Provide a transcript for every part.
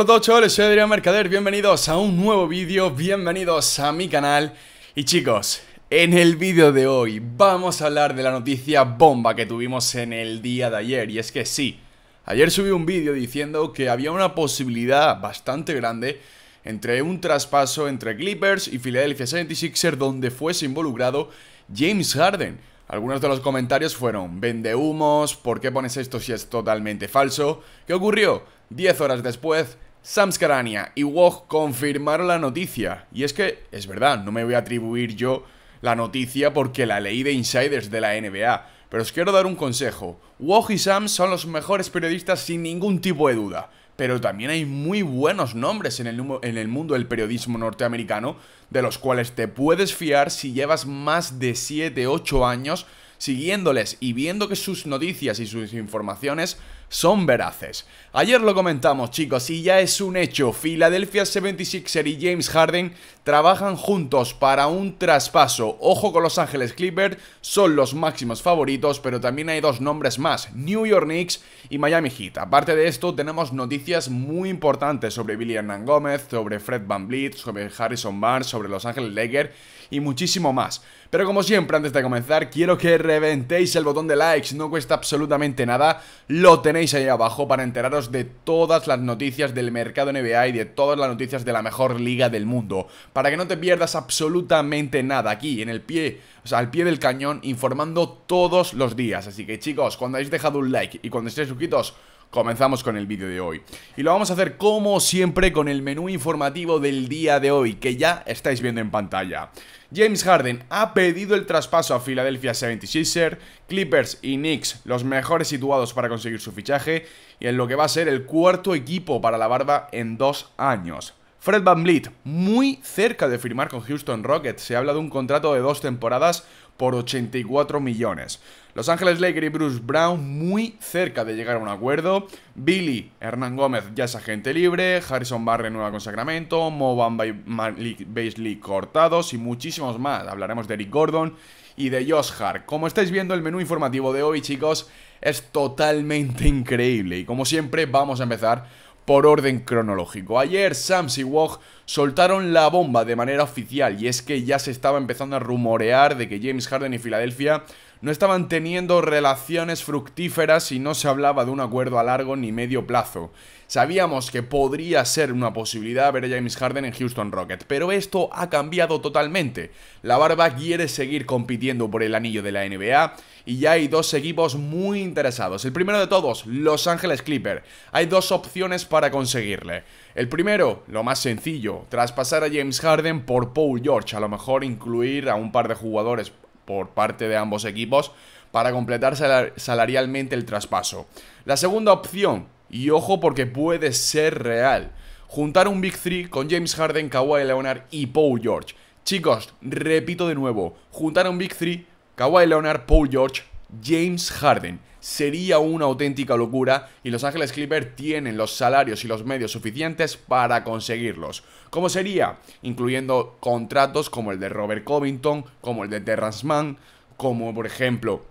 Hola a todos soy Adrián Mercader, bienvenidos a un nuevo vídeo, bienvenidos a mi canal Y chicos, en el vídeo de hoy vamos a hablar de la noticia bomba que tuvimos en el día de ayer Y es que sí, ayer subí un vídeo diciendo que había una posibilidad bastante grande entre un traspaso entre Clippers y Philadelphia 76er donde fuese involucrado James Harden algunos de los comentarios fueron, vende humos, ¿por qué pones esto si es totalmente falso? ¿Qué ocurrió? 10 horas después, Skarania y Wog confirmaron la noticia. Y es que, es verdad, no me voy a atribuir yo la noticia porque la leí de insiders de la NBA. Pero os quiero dar un consejo. Wog y Sam son los mejores periodistas sin ningún tipo de duda. Pero también hay muy buenos nombres en el, en el mundo del periodismo norteamericano, de los cuales te puedes fiar si llevas más de 7-8 años siguiéndoles y viendo que sus noticias y sus informaciones son veraces. Ayer lo comentamos chicos y ya es un hecho, Philadelphia 76er y James Harden trabajan juntos para un traspaso. Ojo con Los Ángeles Clippers, son los máximos favoritos, pero también hay dos nombres más, New York Knicks y Miami Heat. Aparte de esto, tenemos noticias muy importantes sobre Billy Hernán Gómez, sobre Fred Van Vliet, sobre Harrison Barnes, sobre Los Ángeles Lakers y muchísimo más. Pero como siempre, antes de comenzar, quiero que reventéis el botón de likes, no cuesta absolutamente nada, lo tenéis ahí abajo para enteraros de todas las noticias del mercado NBA y de todas las noticias de la mejor liga del mundo, para que no te pierdas absolutamente nada aquí en el pie, o sea, al pie del cañón informando todos los días. Así que chicos, cuando hayáis dejado un like y cuando estéis suscritos, comenzamos con el vídeo de hoy. Y lo vamos a hacer como siempre con el menú informativo del día de hoy, que ya estáis viendo en pantalla. James Harden ha pedido el traspaso a Philadelphia 76er, Clippers y Knicks, los mejores situados para conseguir su fichaje, y en lo que va a ser el cuarto equipo para la barba en dos años. Fred Van Vliet, muy cerca de firmar con Houston Rockets, se habla de un contrato de dos temporadas por 84 millones. Los Ángeles Lakers y Bruce Brown muy cerca de llegar a un acuerdo. Billy Hernán Gómez ya es agente libre. Harrison Barr nueva con Sacramento. Mo Bamba y cortados. Y muchísimos más. Hablaremos de Eric Gordon y de Josh Hart. Como estáis viendo, el menú informativo de hoy, chicos, es totalmente increíble. Y como siempre, vamos a empezar por orden cronológico. Ayer Sams y Wog soltaron la bomba de manera oficial y es que ya se estaba empezando a rumorear de que James Harden y Filadelfia no estaban teniendo relaciones fructíferas y no se hablaba de un acuerdo a largo ni medio plazo. Sabíamos que podría ser una posibilidad ver a James Harden en Houston Rockets, pero esto ha cambiado totalmente. La barba quiere seguir compitiendo por el anillo de la NBA y ya hay dos equipos muy interesados. El primero de todos, Los Ángeles Clippers. Hay dos opciones para conseguirle. El primero, lo más sencillo, traspasar a James Harden por Paul George, a lo mejor incluir a un par de jugadores por parte de ambos equipos para completar salarialmente el traspaso. La segunda opción, y ojo porque puede ser real, juntar un Big Three con James Harden, Kawhi Leonard y Paul George. Chicos, repito de nuevo, juntar un Big Three, Kawhi Leonard, Paul George, James Harden sería una auténtica locura y Los Ángeles Clippers tienen los salarios y los medios suficientes para conseguirlos. ¿Cómo sería? Incluyendo contratos como el de Robert Covington, como el de Terrence Mann, como por ejemplo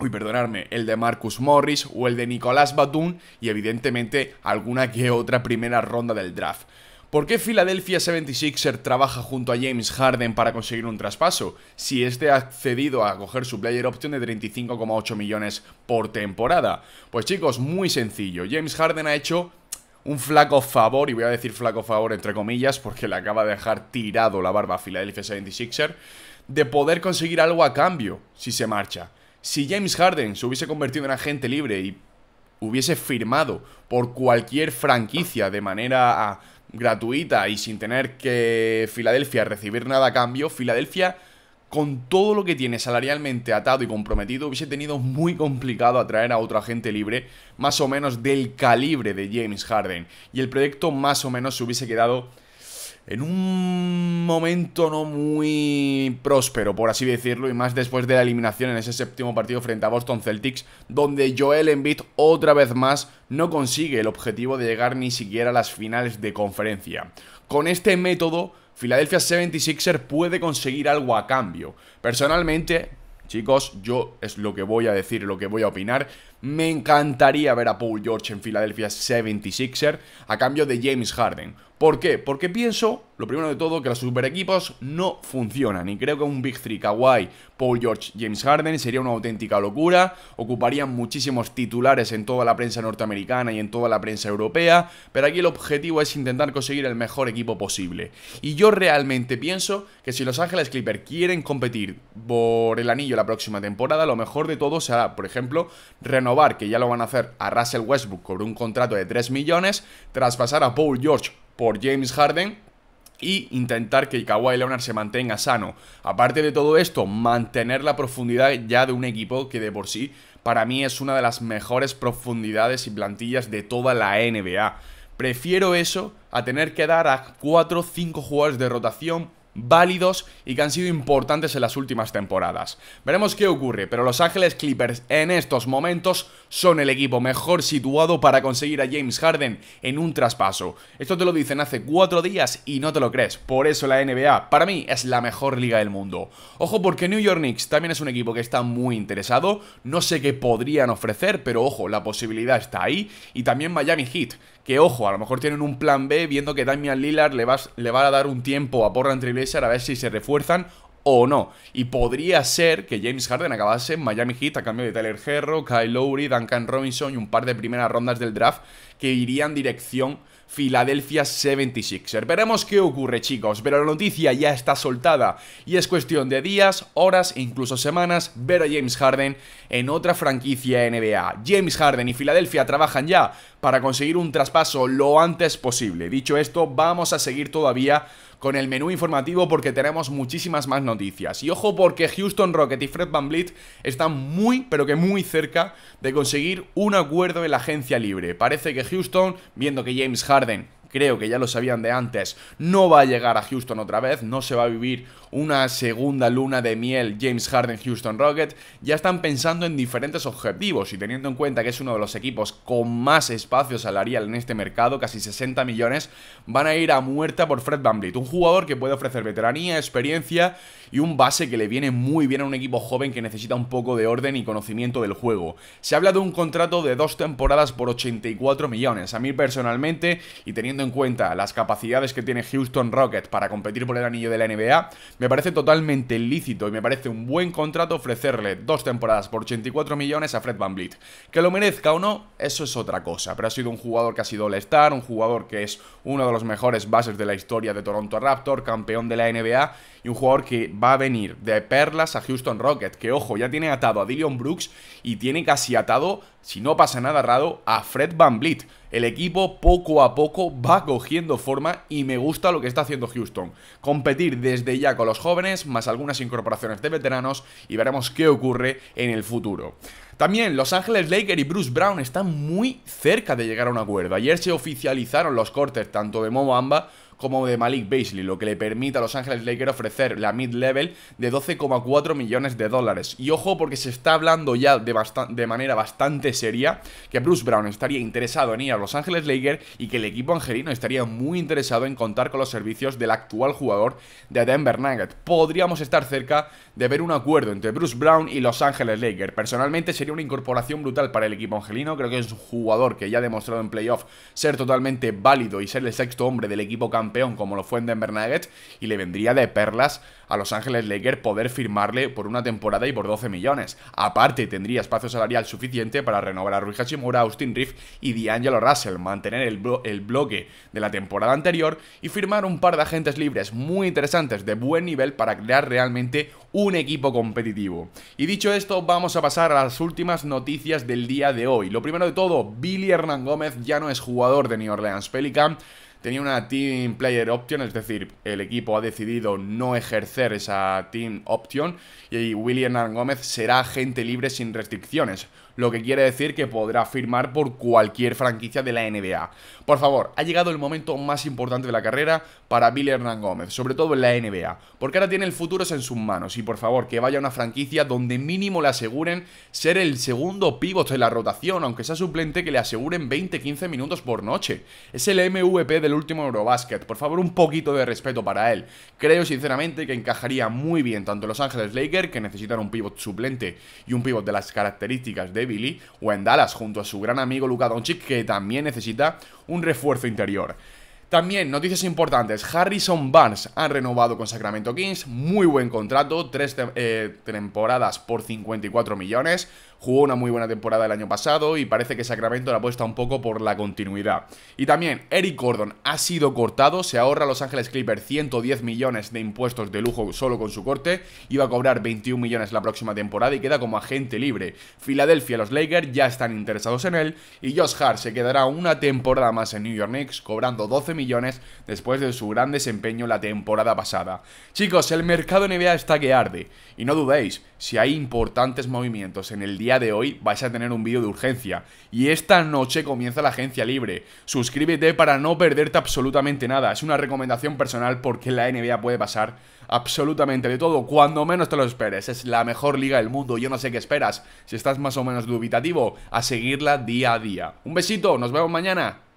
uy, perdonarme, el de Marcus Morris o el de Nicolás Batum y evidentemente alguna que otra primera ronda del draft. ¿Por qué Philadelphia 76er trabaja junto a James Harden para conseguir un traspaso, si este ha accedido a coger su player option de 35,8 millones por temporada? Pues chicos, muy sencillo, James Harden ha hecho un flaco favor, y voy a decir flaco favor entre comillas, porque le acaba de dejar tirado la barba a Philadelphia 76er, de poder conseguir algo a cambio si se marcha. Si James Harden se hubiese convertido en agente libre y hubiese firmado por cualquier franquicia de manera a gratuita y sin tener que Filadelfia recibir nada a cambio, Filadelfia con todo lo que tiene salarialmente atado y comprometido hubiese tenido muy complicado atraer a otro agente libre más o menos del calibre de James Harden y el proyecto más o menos se hubiese quedado en un momento no muy próspero, por así decirlo, y más después de la eliminación en ese séptimo partido frente a Boston Celtics, donde Joel Embiid otra vez más no consigue el objetivo de llegar ni siquiera a las finales de conferencia. Con este método, Philadelphia 76er puede conseguir algo a cambio. Personalmente, chicos, yo es lo que voy a decir, lo que voy a opinar, me encantaría ver a Paul George en Philadelphia 76er a cambio de James Harden. ¿Por qué? Porque pienso, lo primero de todo, que los super equipos no funcionan. Y creo que un Big Three, Kawhi, Paul George, James Harden sería una auténtica locura. Ocuparían muchísimos titulares en toda la prensa norteamericana y en toda la prensa europea. Pero aquí el objetivo es intentar conseguir el mejor equipo posible. Y yo realmente pienso que si Los Ángeles Clippers quieren competir por el anillo la próxima temporada, lo mejor de todo será, por ejemplo, renovar que ya lo van a hacer, a Russell Westbrook por un contrato de 3 millones, traspasar a Paul George por James Harden, y intentar que Kawhi Leonard se mantenga sano. Aparte de todo esto, mantener la profundidad ya de un equipo que de por sí para mí es una de las mejores profundidades y plantillas de toda la NBA. Prefiero eso a tener que dar a 4 o 5 jugadores de rotación válidos y que han sido importantes en las últimas temporadas. Veremos qué ocurre, pero Los Ángeles Clippers en estos momentos son el equipo mejor situado para conseguir a James Harden en un traspaso. Esto te lo dicen hace cuatro días y no te lo crees, por eso la NBA para mí es la mejor liga del mundo. Ojo porque New York Knicks también es un equipo que está muy interesado, no sé qué podrían ofrecer, pero ojo, la posibilidad está ahí, y también Miami Heat, que ojo, a lo mejor tienen un plan B viendo que Damian Lillard le, vas, le va a dar un tiempo a entre Iglesias a ver si se refuerzan o no. Y podría ser que James Harden acabase en Miami Heat a cambio de Tyler Herro, Kyle Lowry, Duncan Robinson y un par de primeras rondas del draft que irían dirección Philadelphia 76er. Veremos qué ocurre, chicos, pero la noticia ya está soltada y es cuestión de días, horas e incluso semanas ver a James Harden en otra franquicia NBA. James Harden y Filadelfia trabajan ya para conseguir un traspaso lo antes posible. Dicho esto, vamos a seguir todavía con el menú informativo porque tenemos muchísimas más noticias. Y ojo porque Houston Rocket y Fred Van están muy, pero que muy cerca de conseguir un acuerdo en la agencia libre. Parece que Houston, viendo que James Harden creo que ya lo sabían de antes, no va a llegar a Houston otra vez, no se va a vivir una segunda luna de miel James Harden Houston Rocket, ya están pensando en diferentes objetivos y teniendo en cuenta que es uno de los equipos con más espacio salarial en este mercado, casi 60 millones, van a ir a muerta por Fred VanVleet, un jugador que puede ofrecer veteranía, experiencia y un base que le viene muy bien a un equipo joven que necesita un poco de orden y conocimiento del juego. Se habla de un contrato de dos temporadas por 84 millones. A mí personalmente y teniendo en cuenta las capacidades que tiene Houston Rockets para competir por el anillo de la NBA, me parece totalmente lícito y me parece un buen contrato ofrecerle dos temporadas por 84 millones a Fred Van Que lo merezca o no, eso es otra cosa, pero ha sido un jugador que ha sido All-Star, un jugador que es uno de los mejores bases de la historia de Toronto Raptor, campeón de la NBA un jugador que va a venir de perlas a Houston Rockets, que ojo, ya tiene atado a Dillion Brooks y tiene casi atado, si no pasa nada raro, a Fred Van Vliet. El equipo poco a poco va cogiendo forma y me gusta lo que está haciendo Houston. Competir desde ya con los jóvenes, más algunas incorporaciones de veteranos y veremos qué ocurre en el futuro. También Los Ángeles Lakers y Bruce Brown están muy cerca de llegar a un acuerdo. Ayer se oficializaron los cortes tanto de Momo Amba como de Malik Beasley, lo que le permite a Los Ángeles Lakers ofrecer la mid-level de 12,4 millones de dólares. Y ojo porque se está hablando ya de, manera bastante seria que Bruce Brown estaría interesado en ir a Los Ángeles Lakers y que el equipo angelino estaría muy interesado en contar con los servicios del actual jugador de Denver Nuggets. Podríamos estar cerca de ver un acuerdo entre Bruce Brown y Los Ángeles Lakers. Personalmente sería una incorporación brutal para el equipo angelino, creo que es un jugador que ya ha demostrado en playoff ser totalmente válido y ser el sexto hombre del equipo campeón como lo fue en Denver Nuggets y le vendría de perlas a Los Ángeles Lakers poder firmarle por una temporada y por 12 millones. Aparte, tendría espacio salarial suficiente para renovar a Rui Hachimura, Austin Riff y D'Angelo Russell, mantener el, el bloque de la temporada anterior y firmar un par de agentes libres muy interesantes de buen nivel para crear realmente un equipo competitivo. Y dicho esto, vamos a pasar a las últimas noticias del día de hoy. Lo primero de todo, Billy Hernán Gómez ya no es jugador de New Orleans Pelicans tenía una Team Player Option, es decir, el equipo ha decidido no ejercer esa Team Option y William Gómez será agente libre sin restricciones lo que quiere decir que podrá firmar por cualquier franquicia de la NBA. Por favor, ha llegado el momento más importante de la carrera para Billy Hernán Gómez, sobre todo en la NBA, porque ahora tiene el futuro en sus manos y por favor que vaya a una franquicia donde mínimo le aseguren ser el segundo pívot de la rotación, aunque sea suplente, que le aseguren 20-15 minutos por noche. Es el MVP del último Eurobasket, por favor un poquito de respeto para él. Creo sinceramente que encajaría muy bien tanto Los Ángeles Lakers, que necesitan un pívot suplente y un pívot de las características de Billy o en Dallas junto a su gran amigo Luka Doncic que también necesita un refuerzo interior. También noticias importantes, Harrison Barnes ha renovado con Sacramento Kings, muy buen contrato, tres eh, temporadas por 54 millones jugó una muy buena temporada el año pasado y parece que Sacramento la apuesta un poco por la continuidad. Y también Eric Gordon ha sido cortado, se ahorra a Los Ángeles Clippers 110 millones de impuestos de lujo solo con su corte, iba a cobrar 21 millones la próxima temporada y queda como agente libre. Filadelfia, los Lakers ya están interesados en él y Josh Hart se quedará una temporada más en New York Knicks cobrando 12 millones después de su gran desempeño la temporada pasada. Chicos, el mercado NBA está que arde y no dudéis, si hay importantes movimientos en el día de hoy vais a tener un vídeo de urgencia. Y esta noche comienza la agencia libre. Suscríbete para no perderte absolutamente nada. Es una recomendación personal porque la NBA puede pasar absolutamente de todo, cuando menos te lo esperes. Es la mejor liga del mundo, yo no sé qué esperas. Si estás más o menos dubitativo, a seguirla día a día. Un besito, nos vemos mañana.